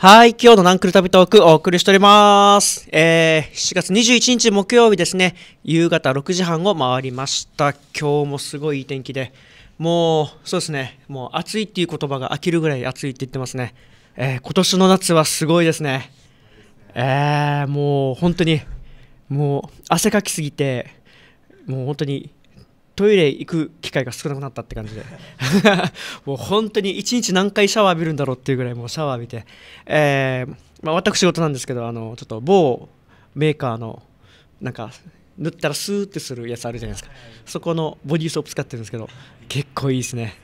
はい、今日のナンクル旅トークお送りしております。えー、7月21日木曜日ですね、夕方6時半を回りました。今日もすごいいい天気で、もう、そうですね、もう暑いっていう言葉が飽きるぐらい暑いって言ってますね。えー、今年の夏はすごいですね。えー、もう本当に、もう汗かきすぎて、もう本当にトイレ行く機会が少なくなったって感じで もう本当に一日何回シャワー浴びるんだろうっていうぐらいもうシャワー浴びて、えーまあ、私事なんですけどあのちょっと某メーカーのなんか塗ったらスーってするやつあるじゃないですかそこのボディーソープ使ってるんですけど結構いいですね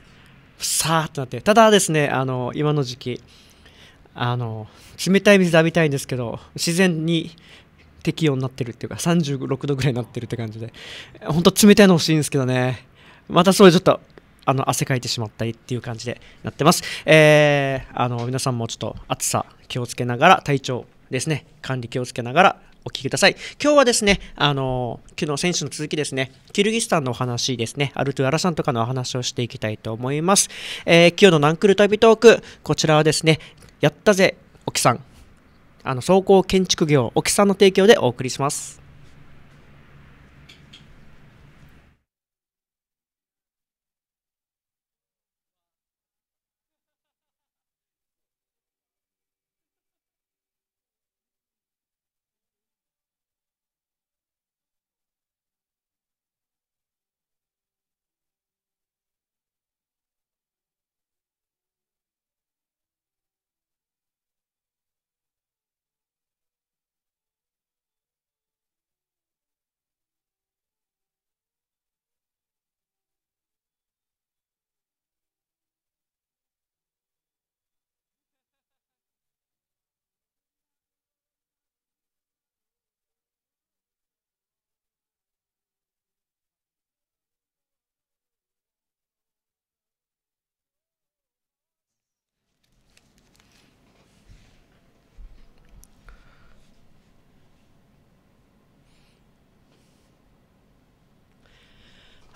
さーっとなってただですねあの今の時期あの冷たい水浴びたいんですけど自然に適温になってるっていうか36度ぐらいになってるって感じで本当冷たいの欲しいんですけどねまたそれちょっとあの汗かいてしまったりっていう感じでなってます、えー、あの皆さんもちょっと暑さ気をつけながら体調ですね管理気をつけながらお聞きください。今日はですね、あの、昨日選手の続きですね、キルギスタンのお話ですね、アルトゥアラさんとかのお話をしていきたいと思います。えー、今日のナンクル旅トーク、こちらはですね、やったぜ、沖さんあの総合建築業沖さんの提供でお送りします。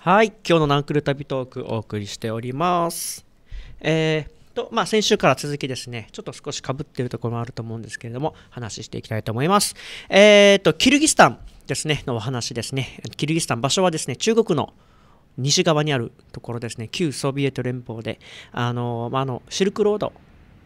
はい、今日のナンクル旅トークお送りしております。えー、と、まあ、先週から続きですね、ちょっと少しかぶってるところもあると思うんですけれども、話していきたいと思います。えー、と、キルギスタンですね、のお話ですね。キルギスタン、場所はですね、中国の西側にあるところですね、旧ソビエト連邦で、あの、まあ、あの、シルクロード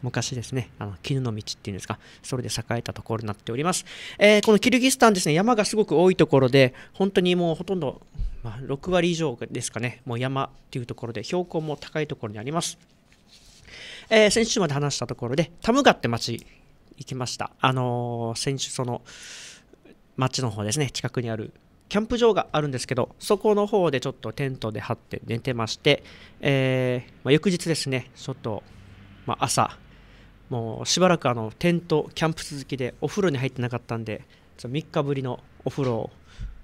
昔ですね、あの絹の道っていうんですか、それで栄えたところになっております。えー、このキルギスタンですね、山がすごく多いところで、本当にもうほとんどまあ、6割以上ですかね、もう山というところで、標高も高いところにあります。えー、先週まで話したところで、タムガって町行きました。あのー、先週その町の方ですね、近くにあるキャンプ場があるんですけど、そこの方でちょっとテントで張って寝てまして、えー、まあ、翌日ですね、ちょっと、まあ、朝、もうしばらくあのテント、キャンプ続きでお風呂に入ってなかったんで、3日ぶりのお風呂を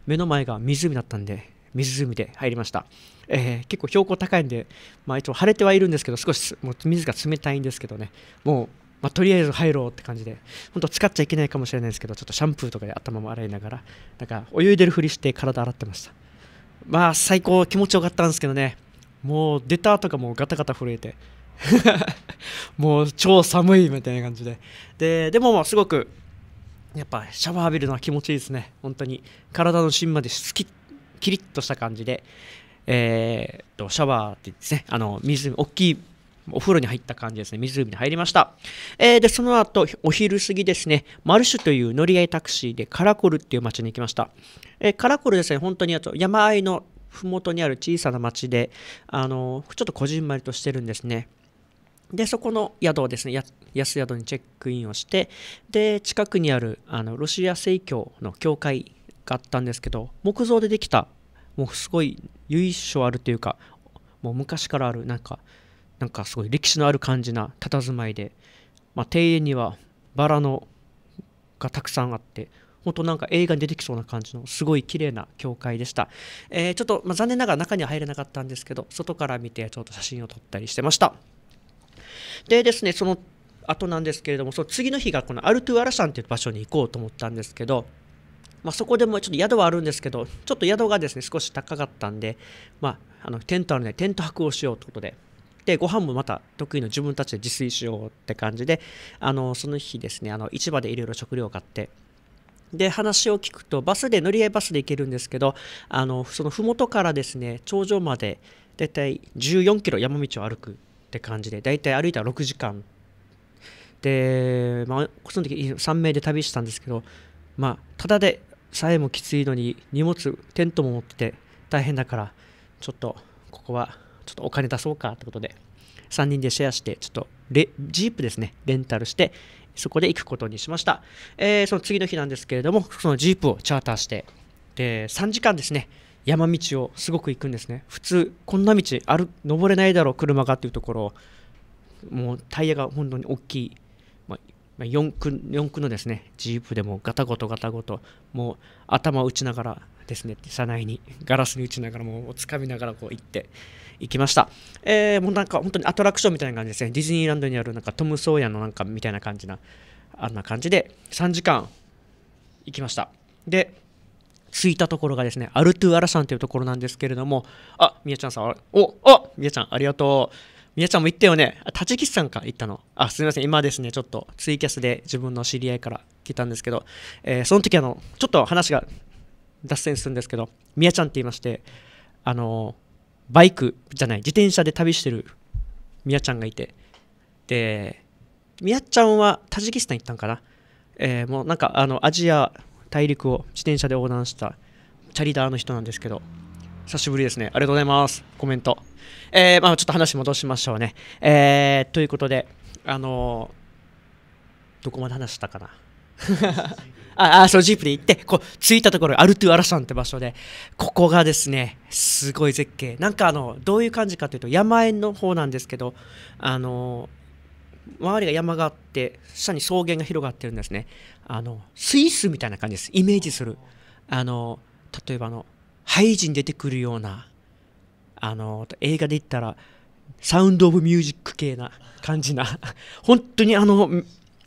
目の前が湖だったんで湖で入りました、えー、結構標高高いんで、まあ、一応晴れてはいるんですけど少しもう水が冷たいんですけどねもうまあ、とりあえず入ろうって感じで、本当使っちゃいけないかもしれないですけど、ちょっとシャンプーとかで頭も洗いながら、なんか泳いでるふりして体洗ってました。まあ、最高、気持ちよかったんですけどね、もう出たとかもうガタガタ震えて、もう超寒いみたいな感じで、ででも、すごく、やっぱシャワー浴びるのは気持ちいいですね、本当に。体の芯まできキリッとした感じで、えー、とシャワーってですね、あの湖、大きいお風呂に入った感じですね。湖に入りました。えー、で、その後、お昼過ぎですね、マルシュという乗り合いタクシーでカラコルっていう町に行きました。えー、カラコルですね、本当に山あいの麓にある小さな町で、あのー、ちょっとこじんまりとしてるんですね。で、そこの宿をですね、安宿にチェックインをして、で、近くにあるあのロシア正教の教会があったんですけど木造でできたもうすごい由緒あるというかもう昔からあるなんかなんかすごい歴史のある感じな佇まいで、まあ、庭園にはバラのがたくさんあって本当なんか映画に出てきそうな感じのすごい綺麗な教会でした、えー、ちょっと、まあ、残念ながら中には入れなかったんですけど外から見てちょっと写真を撮ったりしてましたでですねその後なんですけれどもその次の日がこのアルトゥアラシャンという場所に行こうと思ったんですけどまあ、そこでもちょっと宿はあるんですけど、ちょっと宿がですね、少し高かったんで、まあ、あのテントあるので、テント泊をしようということで、で、ご飯もまた得意の自分たちで自炊しようって感じで、あのその日ですね、あの市場でいろいろ食料を買って、で話を聞くとバスで乗り合いバスで行けるんですけどあのその麓からですね頂上まで大体14キロ山道を歩くって感じで大体歩いたら6時間で、まあ、その時3名で旅したんですけどまあただでさえもきついのに荷物テントも持ってて大変だからちょっとここはちょっとお金出そうかってことで3人でシェアしてちょっとレジープですねレンタルしてそこで行くことにしました、えー、その次の日なんですけれどもそのジープをチャーターしてで3時間ですね山道をすごく行くんですね普通こんな道ある登れないだろう車がっていうところもうタイヤが本当に大きい4区のですねジープでもガタゴトガタゴトもう頭を打ちながらですね車内にガラスに打ちながらもう掴みながらこう行って行きました、えー、もうなんか本当にアトラクションみたいな感じですねディズニーランドにあるなんかトム・ソーヤのなんかみたいな感じなあんな感じで3時間行きましたで着いたところがですねアルトゥーアラさんというところなんですけれどもあみやちゃんさんおあみやちゃんありがとうみやちゃんも行ったよね。あ、立ち喫茶か行ったの。あ、すみません。今ですね、ちょっとツイキャスで自分の知り合いから聞いたんですけど、えー、その時あの、ちょっと話が脱線するんですけど、みやちゃんって言いまして、あの、バイクじゃない、自転車で旅してるみやちゃんがいて、で、みやちゃんはタジキスタン行ったんかな。えー、もうなんか、あの、アジア大陸を自転車で横断したチャリダーの人なんですけど、久しぶりですね。ありがとうございます。コメント。えー、まあちょっと話戻しましょうね。えー、ということで、あのー、どこまで話したかな。ああ、そう、ジープで行って、こう、着いたところ、アルトゥ・アラサンって場所で、ここがですね、すごい絶景。なんか、あの、どういう感じかというと、山縁の方なんですけど、あのー、周りが山があって、下に草原が広がってるんですね。あの、スイスみたいな感じです。イメージする。あの、例えばの、ハイジに出てくるようなあの映画で言ったらサウンド・オブ・ミュージック系な感じな 本当にあの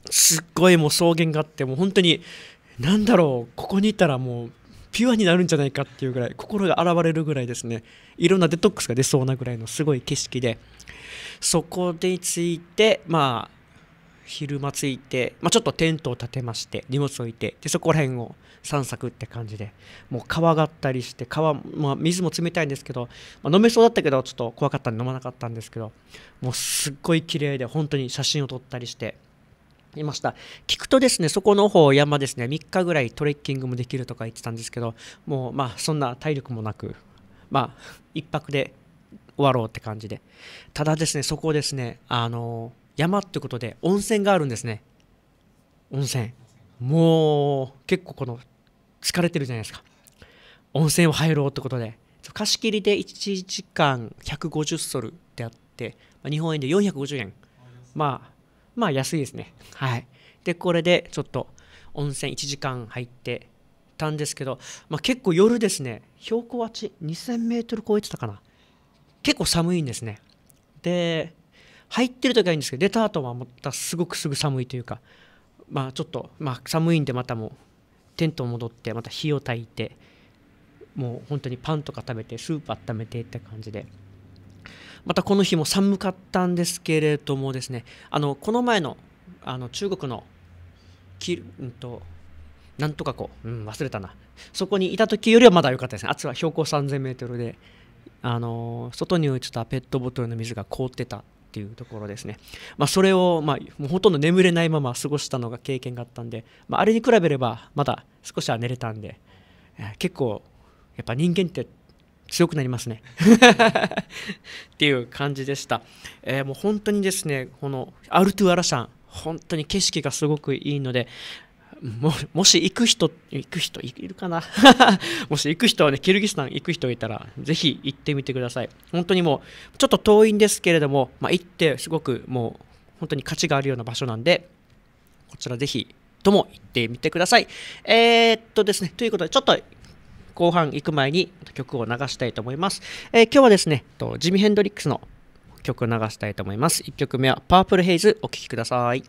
すっごいもう草原があってもう本当に何だろうここにいたらもうピュアになるんじゃないかっていうぐらい心が現れるぐらいですねいろんなデトックスが出そうなぐらいのすごい景色でそこについてまあ昼間着いて、まあ、ちょっとテントを立てまして荷物置いてでそこら辺を散策って感じでもう川があったりして川、まあ、水も冷たいんですけど、まあ、飲めそうだったけどちょっと怖かったんで飲まなかったんですけどもうすっごい綺麗で本当に写真を撮ったりしていました聞くとですねそこの方山ですね3日ぐらいトレッキングもできるとか言ってたんですけどもうまあそんな体力もなくまあ1泊で終わろうって感じでただですねそこですねあのー山ってことで温泉があるんですね温泉もう結構この疲れてるじゃないですか温泉を入ろうってことで貸し切りで1時間150ソルであって、日本円で450円まあまあ安いですねはいでこれでちょっと温泉1時間入ってたんですけど、まあ、結構夜ですね標高は2 0 0 0メートル超えてたかな結構寒いんですねで入ってる時はいいんですけど出た後はまたすごくすぐ寒いというかまあちょっと、まあ、寒いんでまたもうテント戻ってまた火を焚いてもう本当にパンとか食べてスープ温めてって感じでまたこの日も寒かったんですけれどもですねあのこの前のあの中国のき、うんと、なんとかこう、うん、忘れたなそこにいた時よりはまだ良かったですね暑は標高 3000m であの外に置いてたペットボトルの水が凍ってたっていうところですね、まあ、それを、まもうほとんど眠れないまま過ごしたのが経験があったんで、まあ、あれに比べればまだ少しは寝れたんで、え結構やっぱ人間って強くなりますね っていう感じでした、えー、もう本当にですねこのアルトゥアラシャン本当に景色がすごくいいのでももし行く人、行く人いるかな もし行く人はね、キルギスタン行く人いたら、ぜひ行ってみてください。本当にもう、ちょっと遠いんですけれども、まあ、行ってすごくもう、本当に価値があるような場所なんで、こちらぜひとも行ってみてください。えー、っとですね、ということで、ちょっと後半行く前に曲を流したいと思います。えー、今日はですね、ジミヘンドリックスの曲を流したいと思います。1曲目はパープルヘイズお聴きください。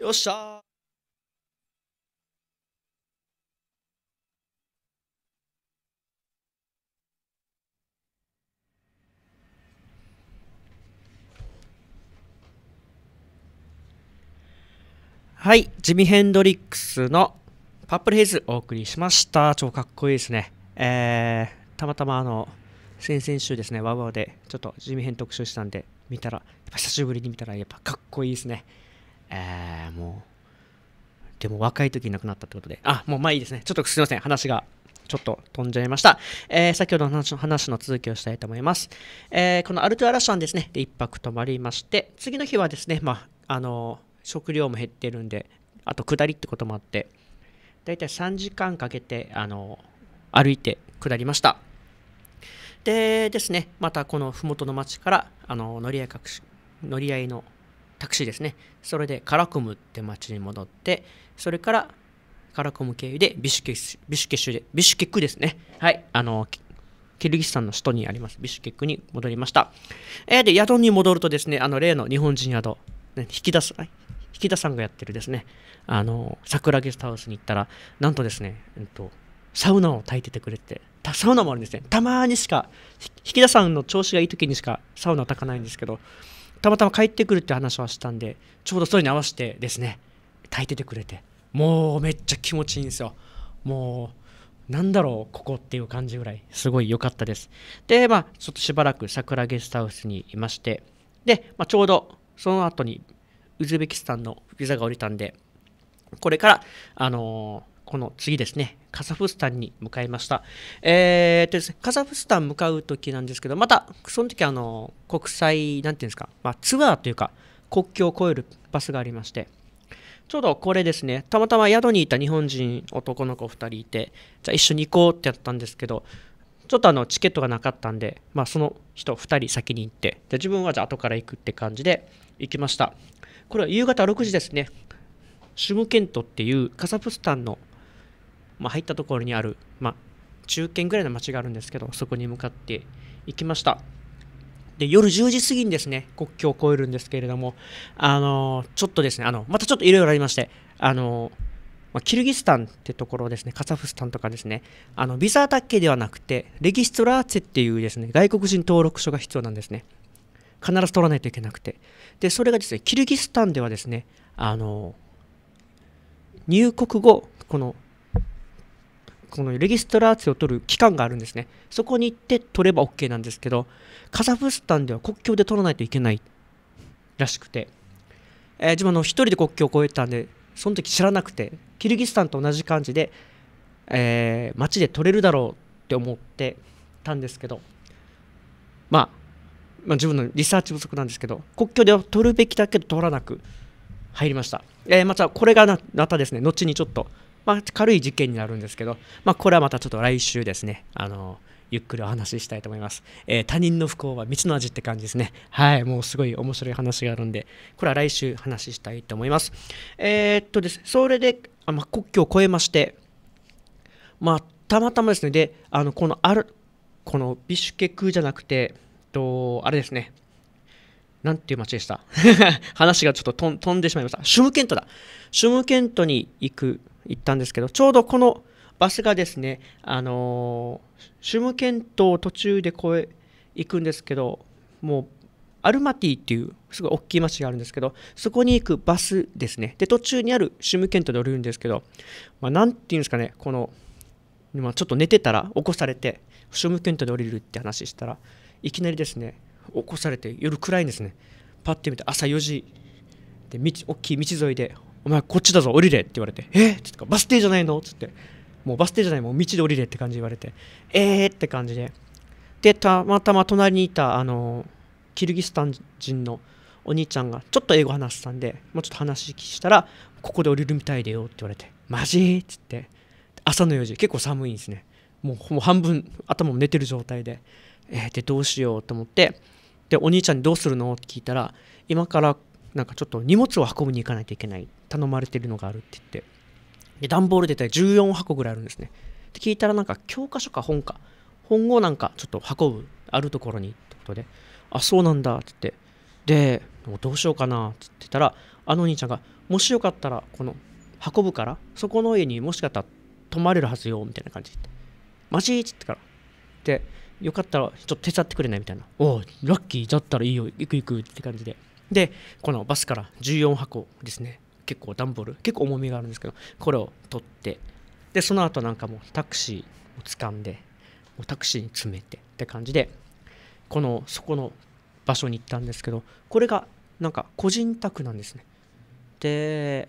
よっしゃはい、ジミ・ヘンドリックスのパープルヘイズお送りしました。超かっこいいですね。えー、たまたまあの、先々週ですね、ワウワウでちょっとジミヘン特集したんで見たら、やっぱ久しぶりに見たらやっぱかっこいいですね。えー、もう、でも若い時に亡くなったってことで、あ、もうまあいいですね。ちょっとすいません、話がちょっと飛んじゃいました。えー、先ほどの話の話の続きをしたいと思います。えー、このアルトゥアラシャンですね、で1泊泊まりまして、次の日はですね、まあ、あの食料も減ってるんで、あと下りってこともあって、だいたい3時間かけて、あの歩いて下りました。でですね、またこの麓の町から、あの乗り合い各乗り合いのタクシーですねそれでカラクムって町に戻ってそれからカラクム経由でビシュケシュビシュケシュでビシュケクですねはいあのキルギスタンの首都にありますビシュケクに戻りました、えー、で宿に戻るとですねあの例の日本人宿、ね、引き出す引き出さんがやってるですね、あの、桜ゲストハウスに行ったら、なんとですね、えっと、サウナを炊いててくれて、サウナもあるんですね。たまにしか、引き出さんの調子がいい時にしかサウナ炊かないんですけど、たまたま帰ってくるって話はしたんでちょうどそれに合わせてですね炊いててくれてもうめっちゃ気持ちいいんですよもうなんだろうここっていう感じぐらいすごい良かったですでまあちょっとしばらく桜ゲストハウスにいましてで、まあ、ちょうどその後にウズベキスタンのビザが降りたんでこれからあのー、この次ですねカザフスタンに向かいました。えー、で、ね、カザフスタン向かう時なんですけど、また、その時あの、国際、なんていうんですか、まあ、ツアーというか、国境を越えるバスがありまして、ちょうどこれですね、たまたま宿にいた日本人男の子2人いて、じゃあ一緒に行こうってやったんですけど、ちょっとあのチケットがなかったんで、まあ、その人2人先に行って、で自分はじゃあ後から行くって感じで行きました。これは夕方6時ですね。シュムケントっていうカザフスタンのまあ、入ったところにある、まあ、中堅ぐらいの町があるんですけどそこに向かって行きましたで夜10時過ぎにですね国境を越えるんですけれどもあのちょっとですねあのまたちょっといろいろありましてあのまキルギスタンってところですね、カザフスタンとかですね、あのビザだけではなくて、レギストラーチェっていうですね、外国人登録書が必要なんですね。必ず取らないといけなくて。で、それがですね、キルギスタンではですね、あの入国後、このこのレギストラーツを取る期間があるんですね。そこに行って取れば OK なんですけど、カザフスタンでは国境で取らないといけないらしくて、えー、自分の1人で国境を越えたんで、その時知らなくて、キルギスタンと同じ感じで、えー、街で取れるだろうって思ってたんですけど、まあ、まあ、自分のリサーチ不足なんですけど、国境では取るべきだけど取らなく入りました。えー、またこれがまたですね、後にちょっとまあ、軽い事件になるんですけど、まあ、これはまたちょっと来週ですね、あのゆっくりお話ししたいと思います、えー、他人の不幸は蜜の味って感じですね。はい、もうすごい面白い話があるんで、これは来週話したいと思います。えー、っとです、それで、あまあ、国境を越えまして、まあ、たまたまですね、で、あのこのある、このビシュケクじゃなくて、と、あれですね、なんていう街でした 話がちょっと飛んでしまいました。シュムケントだ。シュムケントに行く行ったんですけど、ちょうどこのバスがですね、あのシュムケントを途中で越え行くんですけど、もうアルマティっていうすごい大きい町があるんですけど、そこに行くバスですね。で、途中にあるシュムケントで降りるんですけど、まあ、て言うんですかね、この、まあ、ちょっと寝てたら起こされて、シュムケントで降りるって話したら、いきなりですね、起こされて夜暗いんですね。パッて見て朝4時で道大きい道沿いでお前こっちだぞ降りれ」って言われて「えっ?」ってバス停じゃないの?」っつって「もうバス停じゃないもう道で降りれ」って感じで言われて「えー?」って感じででたまたま隣にいたあのキルギスタン人のお兄ちゃんがちょっと英語話したんでもうちょっと話したら「ここで降りるみたいだよ」って言われて「マジ?」っつって朝の4時結構寒いんですねもうもう半分頭も寝てる状態でえー、でどうしようと思ってでお兄ちゃんに「どうするの?」って聞いたら「今からなんかちょっと荷物を運びに行かないといけない」頼まれてるのがあるって言ってで段ボールでたら14箱ぐらいあるんですねで聞いたらなんか教科書か本か本をなんかちょっと運ぶあるところにってことであそうなんだって言ってでどうしようかなって言ってたらあのお兄ちゃんがもしよかったらこの運ぶからそこの家にもしかしたら泊まれるはずよみたいな感じでマジって言ってからでよかったらちょっと手伝ってくれないみたいなおおラッキーだったらいいよ行く行くって感じででこのバスから14箱ですね結構段ボール結構重みがあるんですけどこれを取ってでその後なんかもうタクシーを掴んでもうタクシーに詰めてって感じでこのそこの場所に行ったんですけどこれがなんか個人宅なんですねで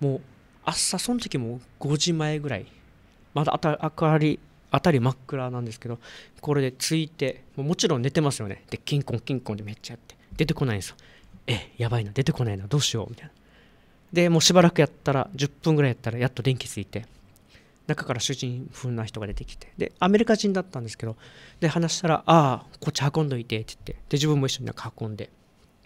もう朝その時も5時前ぐらいまだ明かり辺り真っ暗なんですけどこれでついてもちろん寝てますよねでキンコンキンコンでめっちゃやって出てこないんですよえやばいな出てこないなどうしようみたいなでもうしばらくやったら10分ぐらいやったらやっと電気ついて中から主人風な人が出てきてでアメリカ人だったんですけどで話したら「ああこっち運んどいて」って言ってで自分も一緒になんか運んで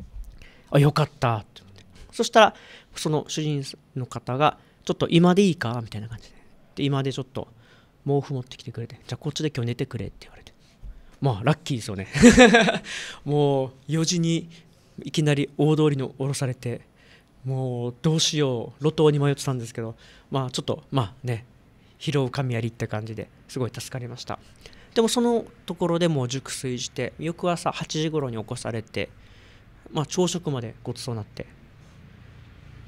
「あよかった」ってってそしたらその主人の方が「ちょっと今でいいか?」みたいな感じでで今でちょっと毛布持ってきてくれて「じゃあこっちで今日寝てくれ」って言われてまあラッキーですよね もう4時にいきなり大通りに降ろされてもうどうしよう路頭に迷ってたんですけどまあちょっとまあね拾う神やりって感じですごい助かりましたでもそのところでもう熟睡して翌朝8時頃に起こされてまあ朝食までごちそうになって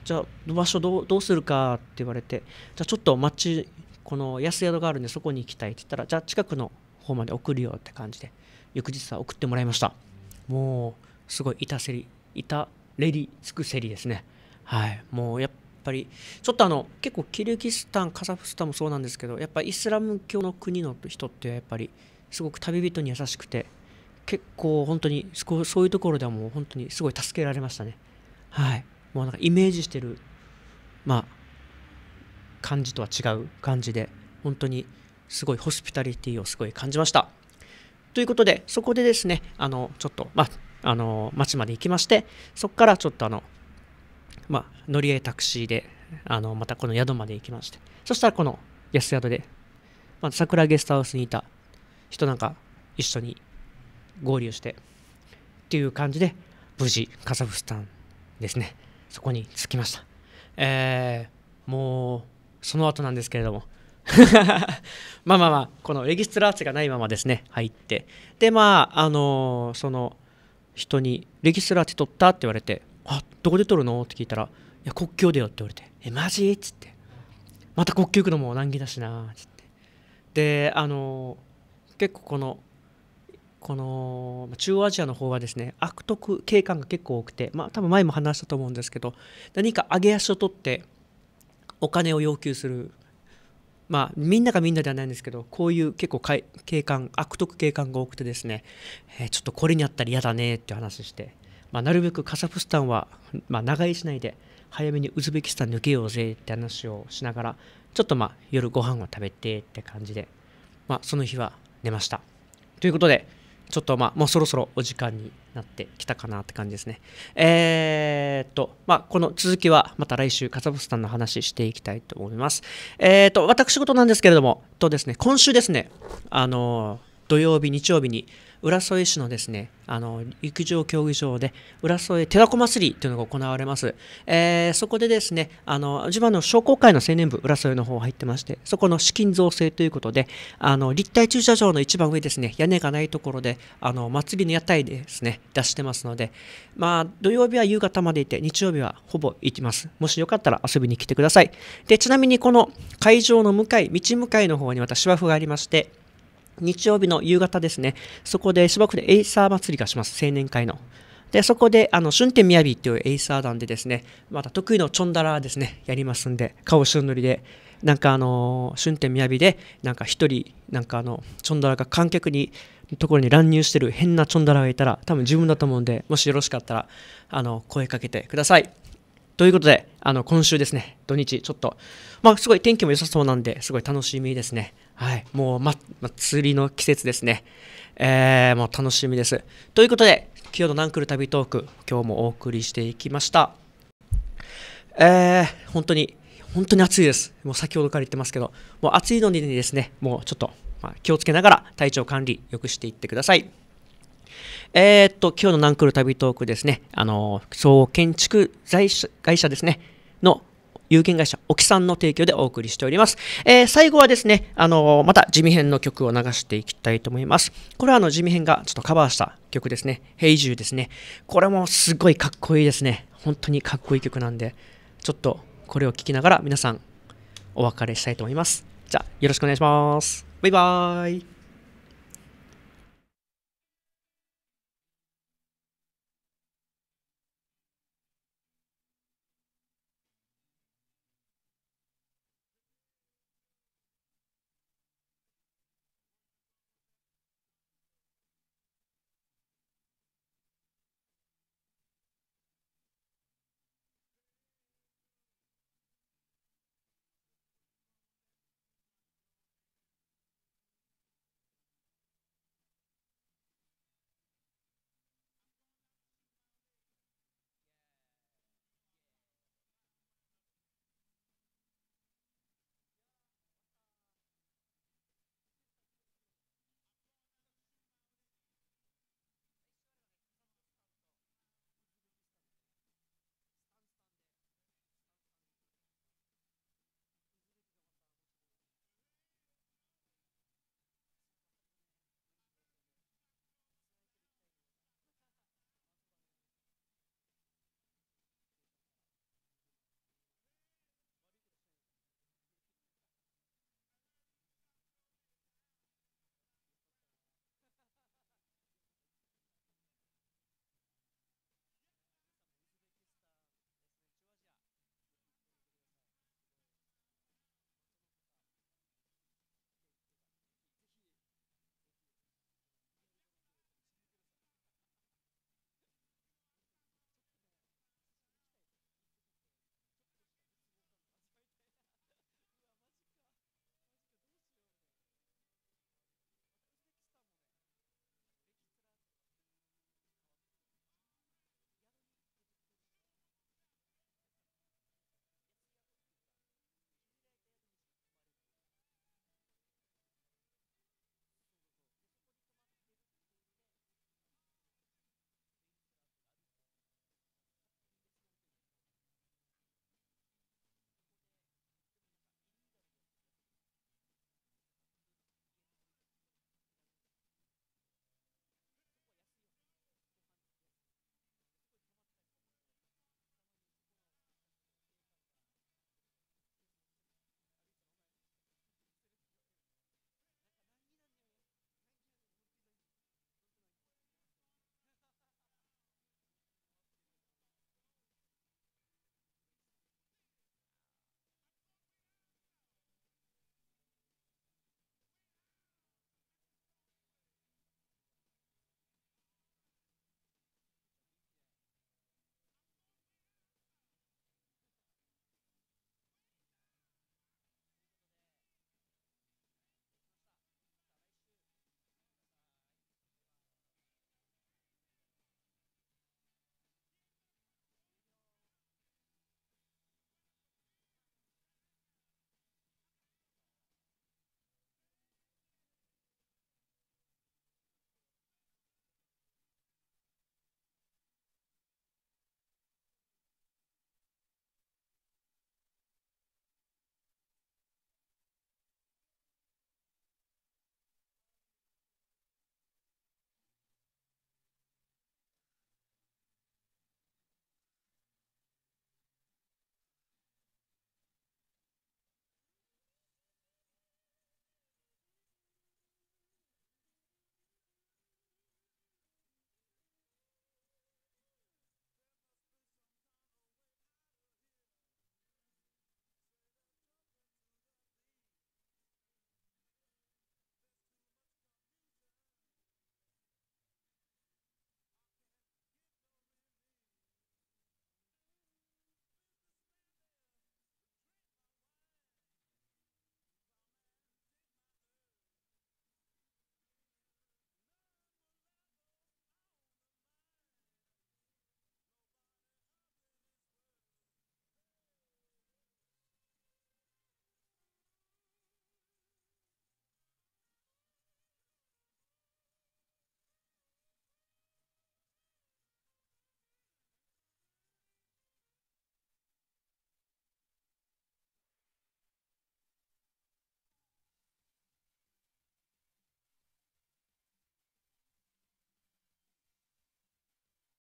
じゃあ場所どうどうするかって言われてじゃあちょっと町この安宿があるんでそこに行きたいって言ったらじゃあ近くの方まで送るよって感じで翌日は送ってもらいましたもうすごい至せりレディつくせりですねはいもうやっぱりちょっとあの結構キルギスタンカザフスタンもそうなんですけどやっぱイスラム教の国の人ってやっぱりすごく旅人に優しくて結構本当にそういうところではもう本当にすごい助けられましたねはいもうなんかイメージしてるまあ感じとは違う感じで本当にすごいホスピタリティをすごい感じましたということでそこでですねあのちょっとまああの、町まで行きまして、そこからちょっとあの、まあ、乗り合いタクシーで、あの、またこの宿まで行きまして、そしたらこの安宿で、まあ、桜ゲストハウスにいた人なんか一緒に合流して、っていう感じで、無事、カザフスタンですね、そこに着きました。えー、もう、その後なんですけれども、まあまあまあ、このレギストラーチがないままですね、入って。で、まあ、あのー、その、人に「レギスラって取った?」って言われて「あどこで取るの?」って聞いたら「いや国境でよ」って言われて「えマジ?」っつって「また国境行くのも難儀だしな」っつってであの結構このこの中央アジアの方はですね悪徳警官が結構多くてまあ多分前も話したと思うんですけど何か上げ足を取ってお金を要求するまあ、みんながみんなではないんですけどこういう結構警官悪徳警官が多くてですね、えー、ちょっとこれにあったら嫌だねって話して、まあ、なるべくカザフスタンは、まあ、長居しないで早めにウズベキスタン抜けようぜって話をしながらちょっとまあ夜ご飯を食べてって感じで、まあ、その日は寝ましたということでちょっとまあもうそろそろお時間になってきたかなって感じですね。えー、っと、まあ、この続きはまた来週、カザフスタンの話していきたいと思います。えー、っと、私事なんですけれども、とですね、今週ですね、あの、土曜日、日曜日に、浦添市のですね、あの、陸上競技場で、浦添だこ祭りというのが行われます。えー、そこでですね、あの、地盤の商工会の青年部、浦添の方入ってまして、そこの資金造成ということで、あの、立体駐車場の一番上ですね、屋根がないところで、あの、祭りの屋台ですね、出してますので、まあ、土曜日は夕方までいて、日曜日はほぼ行きます。もしよかったら遊びに来てください。で、ちなみにこの会場の向かい、道向かいの方にまた芝生がありまして、日曜日の夕方ですね、そこで芝生でエイサー祭りがします、青年会の。で、そこで、あの、春天みやびっていうエイサー団でですね、また得意のチョンダラですね、やりますんで、顔しゅん塗りで、なんかあの、春天みやびで、なんか一人、なんかあの、チョンダラが観客に、ところに乱入してる変なチョンダラがいたら、多分自分だと思うんで、もしよろしかったら、あの、声かけてください。ということで、あの、今週ですね、土日、ちょっと、まあ、すごい天気も良さそうなんで、すごい楽しみですね。はい、もう、ま、祭りの季節ですね。えー、もう楽しみです。ということで、今日のナンクル旅トーク、今日もお送りしていきました。えー、本当に、本当に暑いです。もう先ほどから言ってますけど、もう暑いのにですね、もうちょっと、まあ、気をつけながら体調管理、よくしていってください。えー、っと、今日のナンクル旅トークですね、あの、総建築会社ですね、の有限会社、沖さんの提供でお送りしております。えー、最後はですね、あのー、また地味編の曲を流していきたいと思います。これはあの、地味編がちょっとカバーした曲ですね。ヘイジューですね。これもすごいかっこいいですね。本当にかっこいい曲なんで、ちょっとこれを聴きながら皆さんお別れしたいと思います。じゃあ、よろしくお願いします。バイバーイ。